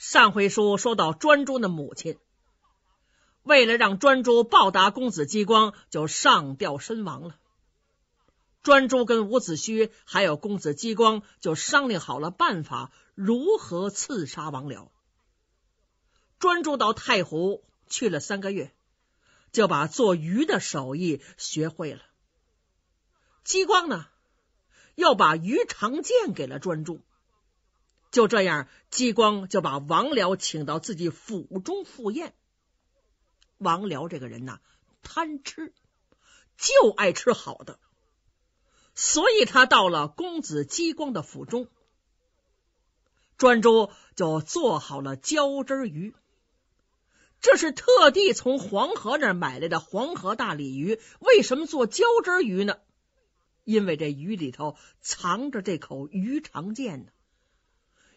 上回书说到，专诸的母亲为了让专诸报答公子姬光，就上吊身亡了。专诸跟伍子胥还有公子姬光就商量好了办法，如何刺杀王僚。专诸到太湖去了三个月，就把做鱼的手艺学会了。姬光呢，又把鱼肠剑给了专诸。就这样，姬光就把王僚请到自己府中赴宴。王僚这个人呢，贪吃，就爱吃好的，所以他到了公子姬光的府中，专诸就做好了椒汁鱼。这是特地从黄河那儿买来的黄河大鲤鱼。为什么做椒汁鱼呢？因为这鱼里头藏着这口鱼肠剑呢。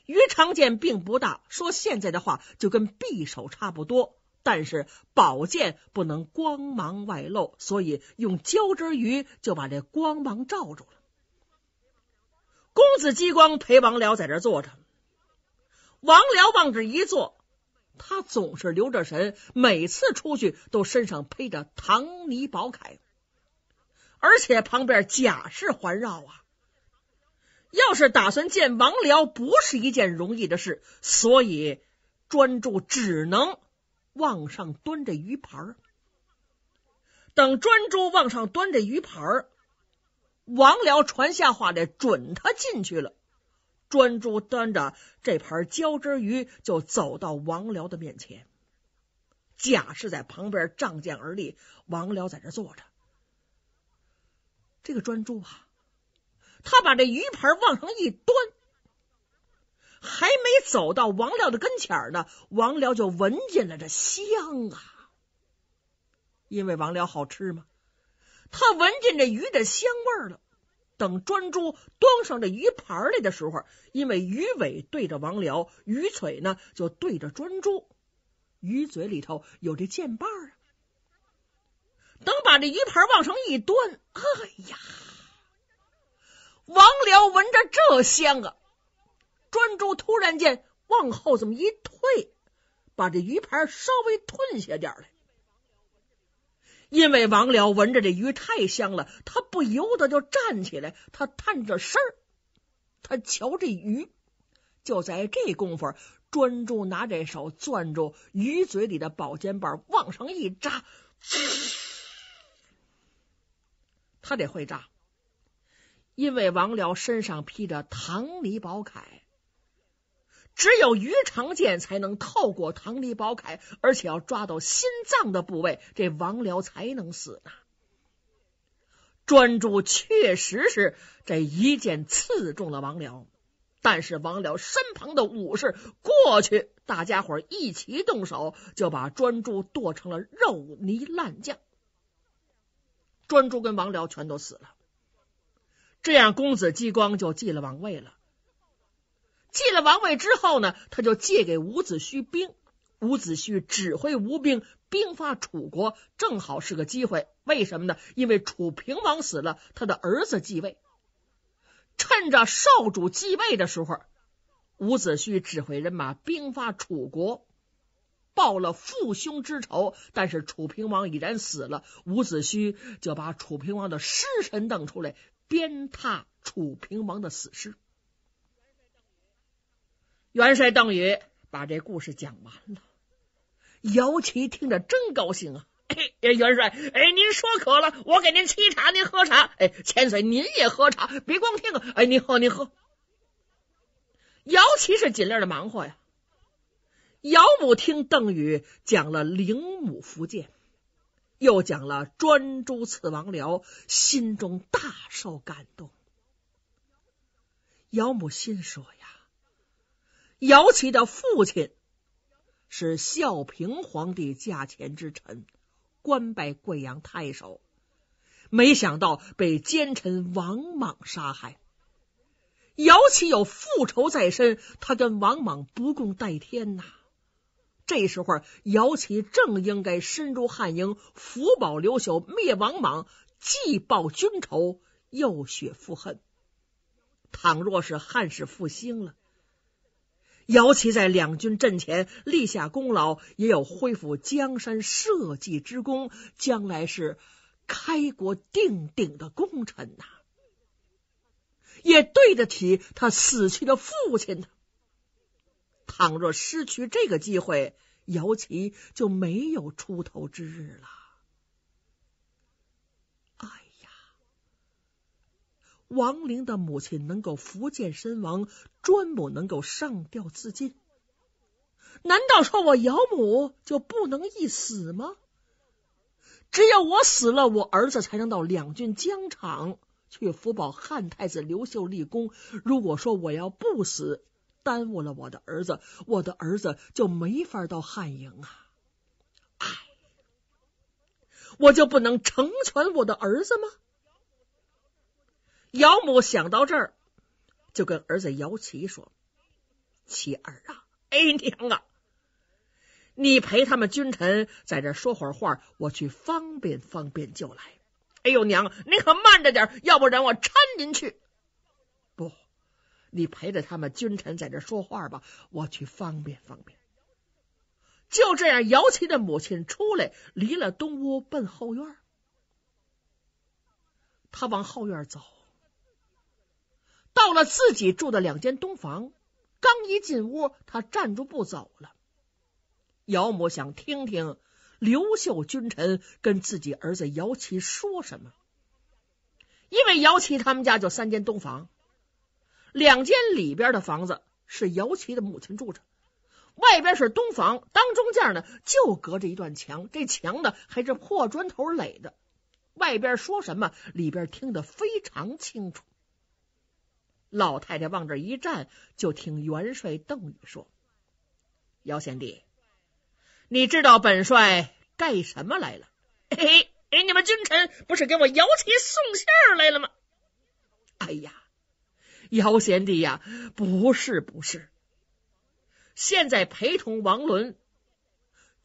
鱼长剑并不大，说现在的话就跟匕首差不多。但是宝剑不能光芒外露，所以用胶汁鱼就把这光芒罩住了。公子激光陪王辽在这坐着，王辽往这一坐，他总是留着神，每次出去都身上披着唐尼宝铠，而且旁边甲士环绕啊。要是打算见王辽，不是一件容易的事，所以专诸只能往上端着鱼盘等专诸往上端着鱼盘王辽传下话来，准他进去了。专诸端着这盘胶汁鱼，就走到王辽的面前。贾氏在旁边仗剑而立，王辽在这坐着。这个专诸啊，他把这鱼盘往上一端，还没走到王辽的跟前呢，王辽就闻见了这香啊！因为王辽好吃嘛，他闻见这鱼的香味了。等专诸端上这鱼盘来的时候，因为鱼尾对着王辽，鱼嘴呢就对着专诸，鱼嘴里头有这箭把啊。等把这鱼盘往上一端，哎呀！王辽闻着这香啊，专诸突然间往后这么一退，把这鱼盘稍微吞下点来。因为王辽闻着这鱼太香了，他不由得就站起来，他探着身他瞧这鱼。就在这功夫，专诸拿这手攥住鱼嘴里的宝剑把，往上一扎，他得会扎。因为王辽身上披着唐尼宝铠，只有鱼肠剑才能透过唐尼宝铠，而且要抓到心脏的部位，这王辽才能死呢。专诸确实是这一剑刺中了王辽，但是王辽身旁的武士过去，大家伙一起动手，就把专诸剁成了肉泥烂酱。专诸跟王辽全都死了。这样，公子姬光就继了王位了。继了王位之后呢，他就借给伍子胥兵。伍子胥指挥吴兵兵发楚国，正好是个机会。为什么呢？因为楚平王死了，他的儿子继位。趁着少主继位的时候，伍子胥指挥人马兵发楚国，报了父兄之仇。但是楚平王已然死了，伍子胥就把楚平王的尸身弄出来。鞭挞楚平王的死尸。元帅邓禹把这故事讲完了，姚琪听着真高兴啊！哎，元帅，哎，您说渴了，我给您沏茶，您喝茶。哎，千岁，您也喝茶，别光听啊！哎，您喝，您喝。姚琪是尽量的忙活呀。姚母听邓禹讲了灵母福建。又讲了专诸此王僚，心中大受感动。姚母心说呀：“姚琦的父亲是孝平皇帝驾前之臣，官拜贵阳太守，没想到被奸臣王莽杀害。姚琦有复仇在身，他跟王莽不共戴天呐。”这时候，姚琦正应该深入汉营，扶保刘秀，灭王莽，既报君仇，又雪父恨。倘若是汉室复兴了，姚琦在两军阵前立下功劳，也有恢复江山社稷之功，将来是开国定鼎的功臣呐，也对得起他死去的父亲的。倘若失去这个机会，姚琪就没有出头之日了。哎呀，王玲的母亲能够伏剑身亡，专母能够上吊自尽，难道说我姚母就不能一死吗？只有我死了，我儿子才能到两郡疆场去扶保汉太子刘秀立功。如果说我要不死，耽误了我的儿子，我的儿子就没法到汉营啊！唉，我就不能成全我的儿子吗？姚母想到这儿，就跟儿子姚琪说：“琪儿啊，哎娘啊，你陪他们君臣在这说会儿话，我去方便方便就来。”哎呦娘，你可慢着点，要不然我搀您去。你陪着他们君臣在这说话吧，我去方便方便。就这样，姚琪的母亲出来，离了东屋，奔后院。他往后院走，到了自己住的两间东房，刚一进屋，他站住不走了。姚母想听听刘秀君臣跟自己儿子姚琪说什么，因为姚琪他们家就三间东房。两间里边的房子是姚琦的母亲住着，外边是东房，当中间呢就隔着一段墙，这墙呢还是破砖头垒的。外边说什么，里边听得非常清楚。老太太往这一站，就听元帅邓宇说：“姚贤弟，你知道本帅干什么来了？嘿嘿，给你们君臣不是给我姚琦送信来了吗？哎呀！”姚贤弟呀，不是不是，现在陪同王伦，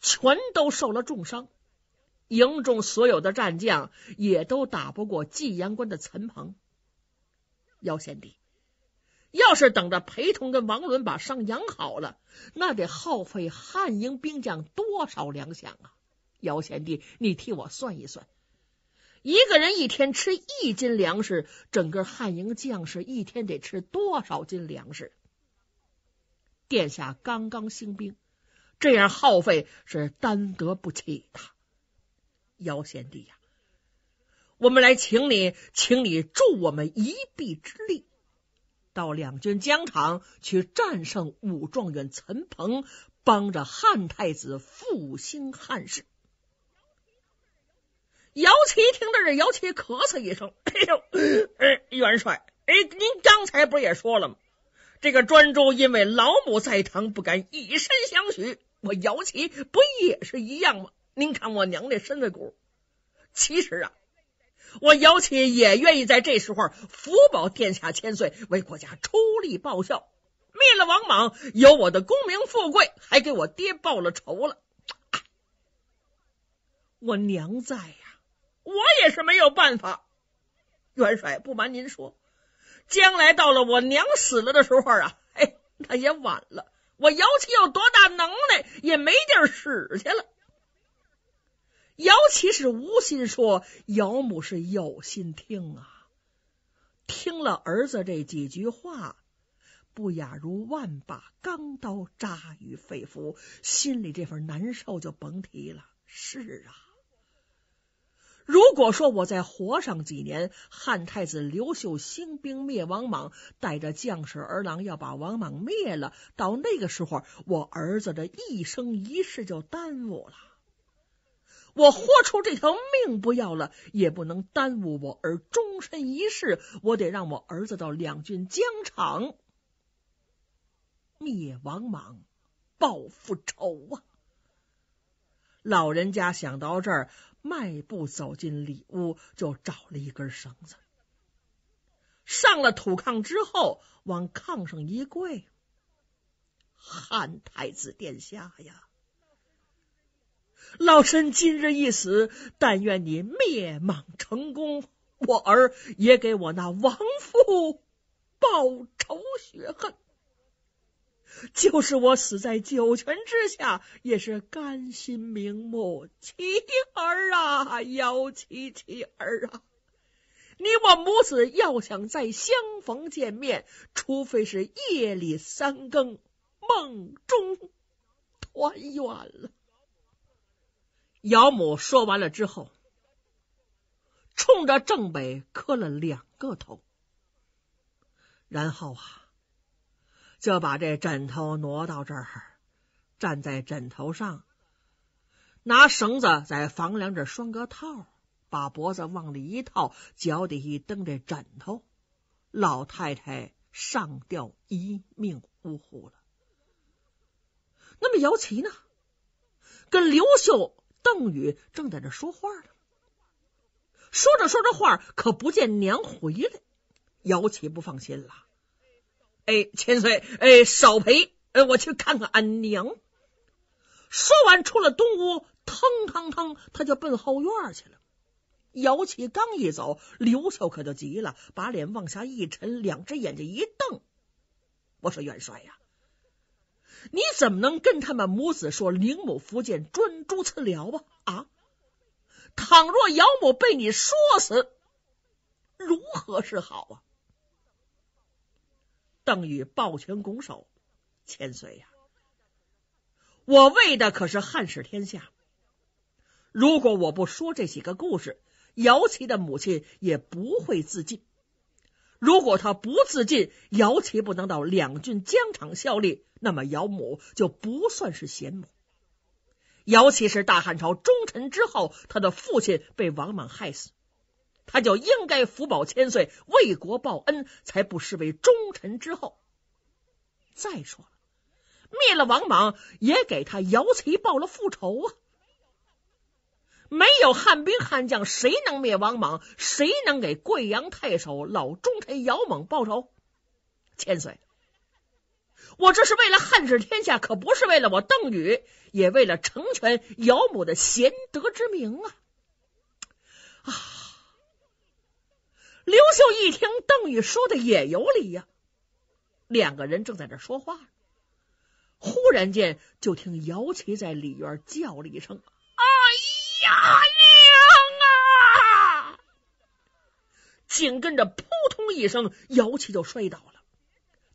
全都受了重伤，营中所有的战将也都打不过纪阳关的陈鹏。姚贤弟，要是等着陪同跟王伦把伤养好了，那得耗费汉营兵将多少粮饷啊！姚贤弟，你替我算一算。一个人一天吃一斤粮食，整个汉营将士一天得吃多少斤粮食？殿下刚刚兴兵，这样耗费是担得不起的。姚贤弟呀，我们来请你，请你助我们一臂之力，到两军疆场去战胜武状元陈鹏，帮着汉太子复兴汉室。姚琪听到这，姚琪咳嗽一声：“ 哎呦，哎，元帅，哎，您刚才不是也说了吗？这个专诸因为老母在堂，不敢以身相许。我姚琪不也是一样吗？您看我娘这身子骨。其实啊，我姚琪也愿意在这时候福保殿下千岁，为国家出力报效，灭了王莽，有我的功名富贵，还给我爹报了仇了。我娘在呀。”我也是没有办法，元帅，不瞒您说，将来到了我娘死了的时候啊，哎，那也晚了。我姚琪有多大能耐，也没地使去了。姚琪是无心说，姚母是有心听啊。听了儿子这几句话，不亚如万把钢刀扎于肺腑，心里这份难受就甭提了。是啊。如果说我再活上几年，汉太子刘秀兴兵灭王莽，带着将士儿郎要把王莽灭了，到那个时候，我儿子的一生一世就耽误了。我豁出这条命不要了，也不能耽误我儿终身一世。我得让我儿子到两军疆场灭王莽，报父仇啊！老人家想到这儿。迈步走进里屋，就找了一根绳子，上了土炕之后，往炕上一跪：“汉太子殿下呀，老臣今日一死，但愿你灭蟒成功，我儿也给我那亡父报仇雪恨。”就是我死在九泉之下，也是甘心瞑目。妻儿啊，姚七妻儿啊，你我母子要想再相逢见面，除非是夜里三更，梦中团圆了。姚母说完了之后，冲着正北磕了两个头，然后啊。就把这枕头挪到这儿，站在枕头上，拿绳子在房梁这拴个套，把脖子往里一套，脚底一蹬，这枕头，老太太上吊一命呜呼了。那么姚琪呢？跟刘秀、邓宇正在这说话呢，说着说着话，可不见娘回来，姚琪不放心了。哎，千岁，哎，少陪，哎，我去看看俺娘。说完，出了东屋，腾腾腾，他就奔后院去了。姚启刚一走，刘秀可就急了，把脸往下一沉，两只眼睛一瞪。我说：“元帅呀，你怎么能跟他们母子说‘凌某福建专诸刺辽’吧？啊，倘若姚某被你说死，如何是好啊？”邓禹抱拳拱手：“千岁呀，我为的可是汉室天下。如果我不说这几个故事，姚琪的母亲也不会自尽。如果他不自尽，姚琪不能到两郡疆场效力，那么姚母就不算是贤母。姚琪是大汉朝忠臣之后，他的父亲被王莽害死。”他就应该福保千岁，为国报恩，才不失为忠臣之后。再说了，灭了王莽，也给他姚琦报了复仇啊！没有汉兵汉将，谁能灭王莽？谁能给贵阳太守老忠臣姚猛报仇？千岁，我这是为了汉室天下，可不是为了我邓禹，也为了成全姚母的贤德之名啊！啊！刘秀一听邓禹说的也有理呀，两个人正在这说话，忽然间就听姚琪在里院叫了一声：“哎呀娘啊！”紧跟着扑通一声，姚琪就摔倒了。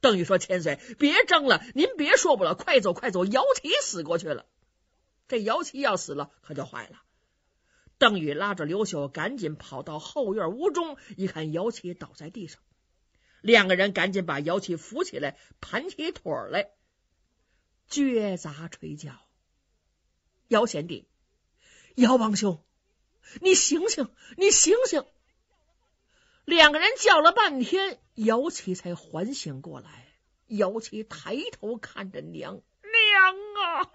邓禹说：“千岁，别争了，您别说不了，快走快走，姚琪死过去了。这姚琪要死了，可就坏了。”邓宇拉着刘秀，赶紧跑到后院屋中，一看姚琪倒在地上，两个人赶紧把姚琪扶起来，盘起腿来，撅砸捶脚。姚贤弟，姚王兄，你醒醒，你醒醒！两个人叫了半天，姚琪才缓醒过来。姚琪抬头看着娘娘啊。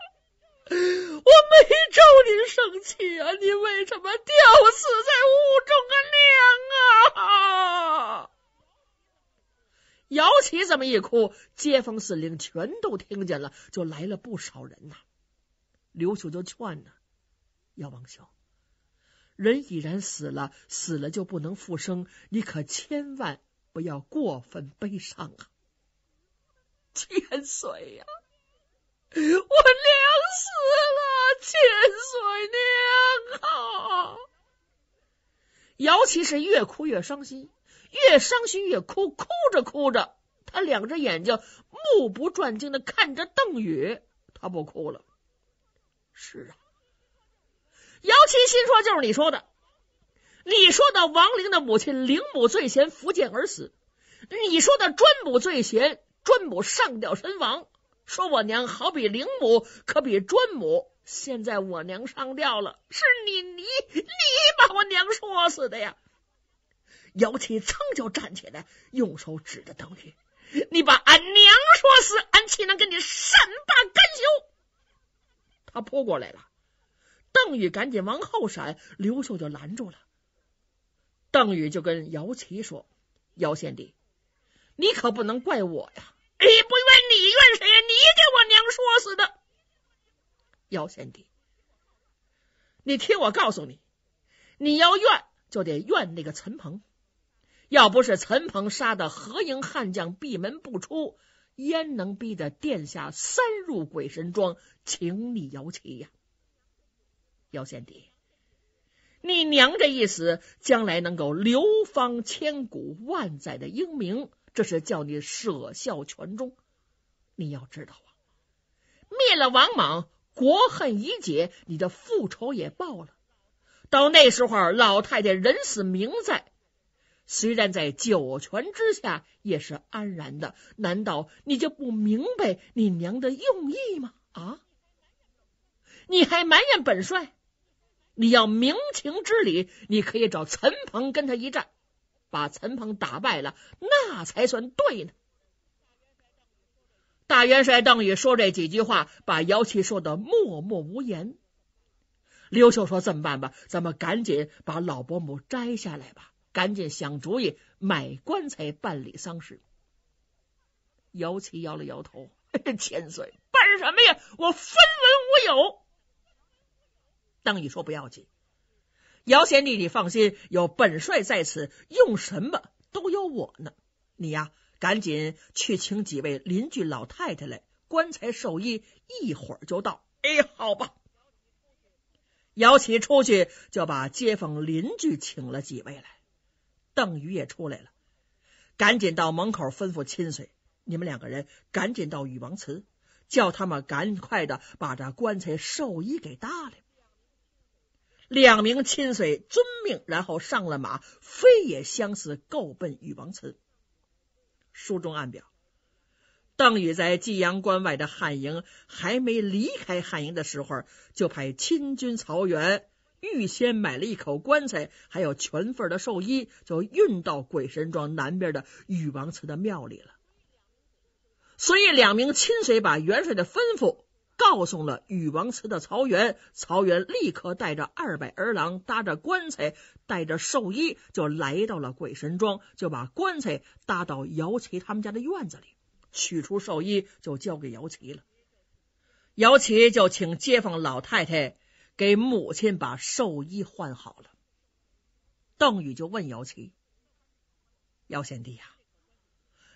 生气啊！你为什么吊死在屋中啊，娘啊！姚琪这么一哭，街坊四邻全都听见了，就来了不少人呐。刘秀就劝呢：“姚王兄，人已然死了，死了就不能复生，你可千万不要过分悲伤啊。”千岁呀，我娘死了。千岁娘啊！姚琪是越哭越伤心，越伤心越哭，哭着哭着，他两只眼睛目不转睛的看着邓宇，他不哭了。是啊，姚琪心说就是你说的，你说的王灵的母亲灵母最贤，福建而死；你说的专母最贤，专母上吊身亡。说我娘好比灵母，可比专母。现在我娘上吊了，是你你你把我娘说死的呀！姚琪噌就站起来，用手指着邓宇：“你把俺娘说死，俺岂能跟你善罢甘休？”他扑过来了，邓宇赶紧往后闪，刘秀就拦住了。邓宇就跟姚琪说：“姚贤弟，你可不能怪我呀！哎，不怨你怨谁呀？你给我娘说死的。”姚贤弟，你听我告诉你，你要怨就得怨那个陈鹏。要不是陈鹏杀的何营悍将闭门不出，焉能逼得殿下三入鬼神庄，请你摇旗呀？姚贤弟，你娘这一死，将来能够流芳千古万载的英名，这是叫你舍孝全忠。你要知道啊，灭了王莽。国恨已解，你的复仇也报了。到那时候，老太太人死名在，虽然在九泉之下也是安然的。难道你就不明白你娘的用意吗？啊！你还埋怨本帅？你要明情之理，你可以找陈鹏跟他一战，把陈鹏打败了，那才算对呢。大元帅邓禹说这几句话，把姚琦说的默默无言。刘秀说：“这么办吧，咱们赶紧把老伯母摘下来吧，赶紧想主意买棺材，办理丧事。”姚琦摇了摇头：“千岁，办什么呀？我分文无有。”邓禹说：“不要紧，姚贤弟，你放心，有本帅在此，用什么都有我呢。你呀。”赶紧去请几位邻居老太太来，棺材寿衣一会儿就到。哎，好吧。姚琪出去就把街坊邻居请了几位来，邓宇也出来了，赶紧到门口吩咐亲随：“你们两个人赶紧到禹王祠，叫他们赶快的把这棺材寿衣给搭来。”两名亲随遵命，然后上了马，飞也相似，够奔禹王祠。书中暗表，邓禹在济阳关外的汉营还没离开汉营的时候，就派亲军曹元预先买了一口棺材，还有全份的寿衣，就运到鬼神庄南边的禹王祠的庙里了。所以，两名亲随把元帅的吩咐。告诉了禹王祠的曹元，曹元立刻带着二百儿郎，搭着棺材，带着寿衣，就来到了鬼神庄，就把棺材搭到姚琪他们家的院子里，取出寿衣就交给姚琪了。姚琪就请街坊老太太给母亲把寿衣换好了。邓宇就问姚琪：“姚贤弟呀，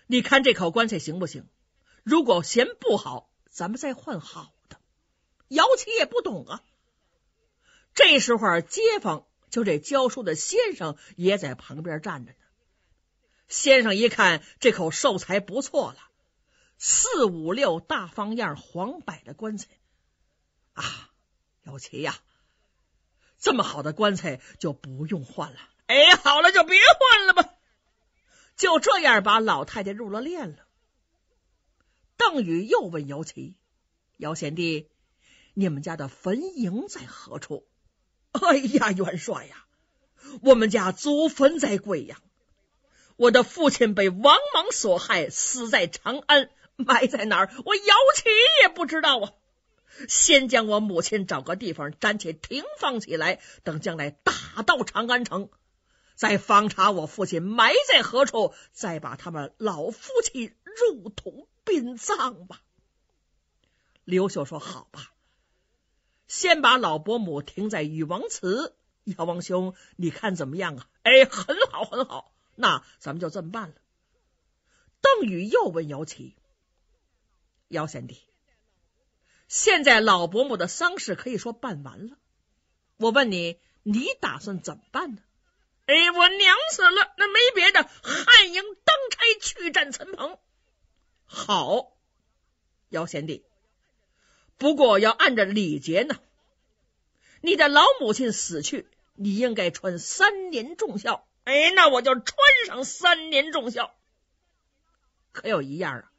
你看这口棺材行不行？如果嫌不好。”咱们再换好的，姚琪也不懂啊。这时候，街坊就这教书的先生也在旁边站着呢。先生一看这口寿材不错了，四五六大方样黄柏的棺材啊，姚琦呀，这么好的棺材就不用换了。哎，好了，就别换了吧，就这样把老太太入了殓了。项羽又问姚琪：“姚贤弟，你们家的坟茔在何处？”“哎呀，元帅呀，我们家祖坟在贵阳。我的父亲被王莽所害，死在长安，埋在哪儿？我姚琪也不知道啊。先将我母亲找个地方暂且停放起来，等将来打到长安城，再访查我父亲埋在何处，再把他们老夫妻入土。”殡葬吧，刘秀说：“好吧，先把老伯母停在禹王祠。姚王兄，你看怎么样啊？”“哎，很好，很好，那咱们就这么办了。”邓禹又问姚启。姚贤弟，现在老伯母的丧事可以说办完了，我问你，你打算怎么办呢？”“哎，我娘死了，那没别的，汉营当差去战陈鹏。好，姚贤弟，不过要按着礼节呢。你的老母亲死去，你应该穿三年重孝。哎，那我就穿上三年重孝。可有一样啊，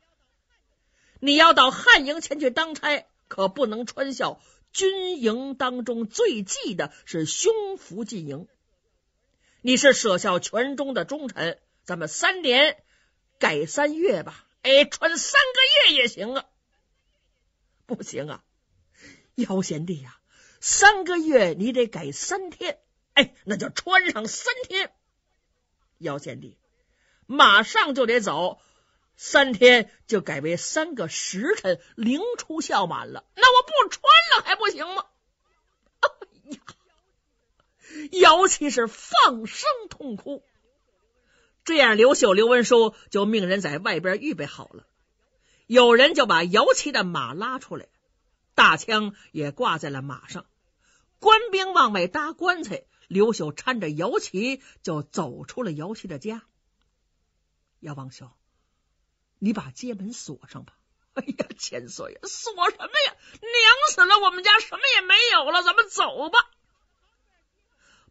你要到汉营前去当差，可不能穿孝。军营当中最忌的是胸服进营。你是舍孝全忠的忠臣，咱们三年改三月吧。哎，穿三个月也行啊，不行啊，姚贤弟呀，三个月你得改三天，哎，那就穿上三天。姚贤弟，马上就得走，三天就改为三个时辰零出孝满了，那我不穿了还不行吗？哎呀，姚其是放声痛哭。这样，刘秀、刘文书就命人在外边预备好了。有人就把姚琪的马拉出来，大枪也挂在了马上。官兵往外搭棺材，刘秀搀着姚琪就走出了姚琪的家。姚王兄，你把街门锁上吧。哎呀，千岁，锁什么呀？娘死了，我们家什么也没有了，咱们走吧。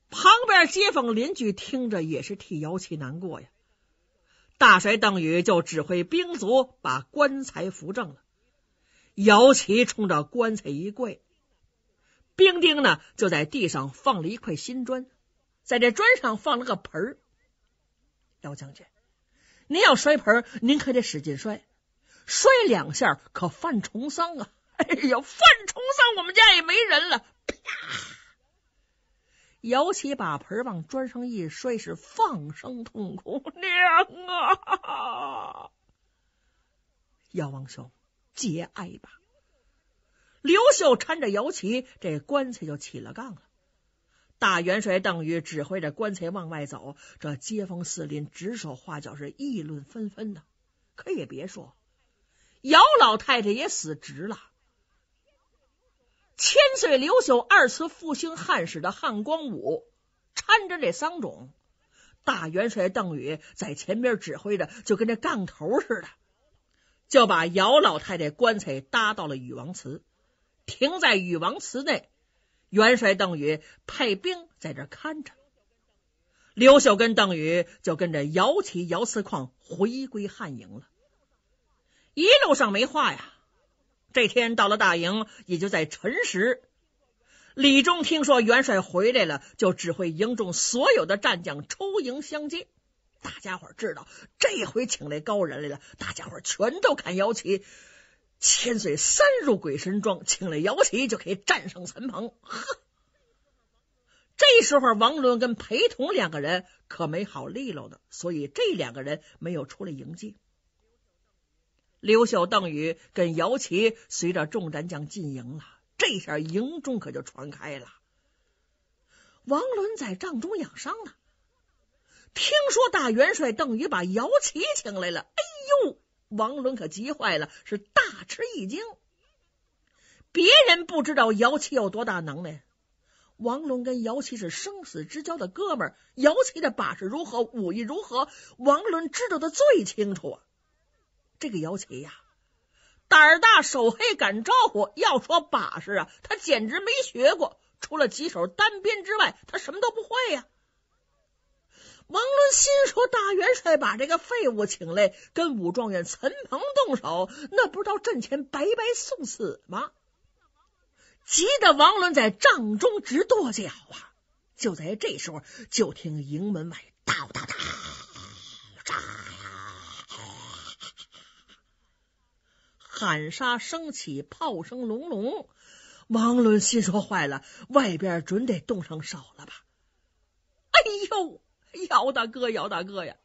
旁边街坊邻居听着也是替姚琪难过呀。大帅邓禹就指挥兵卒把棺材扶正了。姚琪冲着棺材一跪，兵丁呢就在地上放了一块新砖，在这砖上放了个盆姚将军，您要摔盆您可得使劲摔，摔两下可犯重丧啊！哎呀，犯重丧，我们家也没人了。啪！姚启把盆往砖上一摔，是放声痛哭：“娘啊！”姚王兄，节哀吧。刘秀搀着姚琪，这棺材就起了杠了。大元帅邓禹指挥着棺材往外走，这街坊四邻指手画脚，是议论纷纷的。可也别说，姚老太太也死值了。千岁刘秀二次复兴汉室的汉光武搀着这丧种，大元帅邓禹在前边指挥着，就跟这杠头似的，就把姚老太太棺材搭到了禹王祠，停在禹王祠内。元帅邓禹派兵在这看着，刘秀跟邓禹就跟着摇旗摇四矿回归汉营了。一路上没话呀。这天到了大营，也就在辰时。李忠听说元帅回来了，就指挥营中所有的战将出营相接。大家伙知道这回请来高人来了，大家伙全都看摇旗。千岁三入鬼神庄，请来摇旗就可以战胜陈鹏。呵，这时候王伦跟裴同两个人可没好利落的，所以这两个人没有出来迎接。刘秀、邓禹跟姚琦随着众战将进营了。这下营中可就传开了。王伦在帐中养伤呢，听说大元帅邓禹把姚琦请来了。哎呦，王伦可急坏了，是大吃一惊。别人不知道姚琦有多大能耐，王伦跟姚琦是生死之交的哥们儿。姚琦的把式如何，武艺如何，王伦知道的最清楚啊。这个姚琪呀，胆大手黑，敢招呼。要说把式啊，他简直没学过，除了几手单鞭之外，他什么都不会呀。王伦心说：大元帅把这个废物请来跟武状元陈鹏动手，那不是到阵前白白送死吗？急得王伦在帐中直跺脚啊！就在这时候，就听营门外哒哒哒，喊杀声起，炮声隆隆。王伦心说：坏了，外边准得动上手了吧？哎呦，姚大哥，姚大哥呀，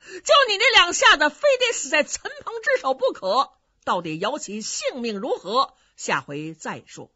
就你那两下子，非得死在陈鹏之手不可。到底姚琪性命如何？下回再说。